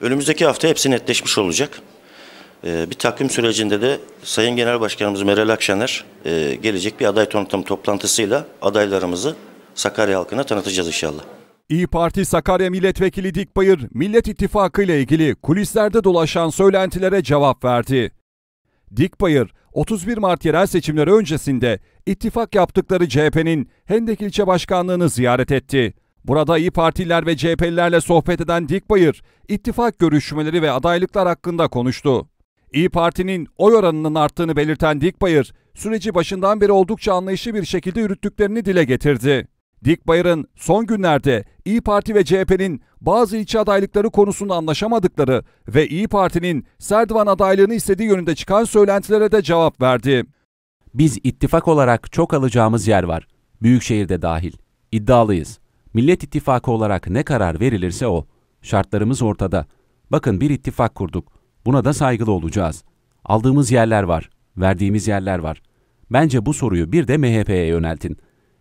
Önümüzdeki hafta hepsi netleşmiş olacak. Ee, bir takvim sürecinde de Sayın Genel Başkanımız Meral Akşener e, gelecek bir aday tanıtım toplantısıyla adaylarımızı Sakarya halkına tanıtacağız inşallah. İyi Parti Sakarya Milletvekili Dikbayır, Millet İttifakı ile ilgili kulislerde dolaşan söylentilere cevap verdi. Dikbayır, 31 Mart yerel seçimleri öncesinde ittifak yaptıkları CHP'nin Hendek ilçe başkanlığını ziyaret etti. Burada İyi Partililer ve CHP'lilerle sohbet eden Dikbayır, ittifak görüşmeleri ve adaylıklar hakkında konuştu. İyi Parti'nin oy oranının arttığını belirten Dikbayır, süreci başından beri oldukça anlayışlı bir şekilde yürüttüklerini dile getirdi. Dikbayır'ın son günlerde İyi Parti ve CHP'nin bazı ilçe adaylıkları konusunda anlaşamadıkları ve İyi Parti'nin Serdivan adaylığını istediği yönünde çıkan söylentilere de cevap verdi. Biz ittifak olarak çok alacağımız yer var. Büyükşehir'de dahil. İddialıyız. Millet ittifakı olarak ne karar verilirse o. Şartlarımız ortada. Bakın bir ittifak kurduk. Buna da saygılı olacağız. Aldığımız yerler var, verdiğimiz yerler var. Bence bu soruyu bir de MHP'ye yöneltin.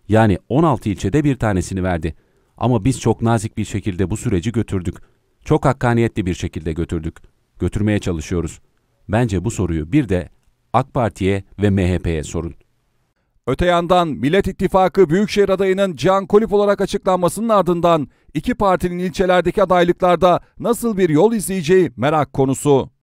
Yani 16 ilçede bir tanesini verdi. Ama biz çok nazik bir şekilde bu süreci götürdük. Çok hakkaniyetli bir şekilde götürdük. Götürmeye çalışıyoruz. Bence bu soruyu bir de AK Parti'ye ve MHP'ye sorun. Öte yandan Millet İttifakı Büyükşehir adayının Can Kulüp olarak açıklanmasının ardından iki partinin ilçelerdeki adaylıklarda nasıl bir yol izleyeceği merak konusu.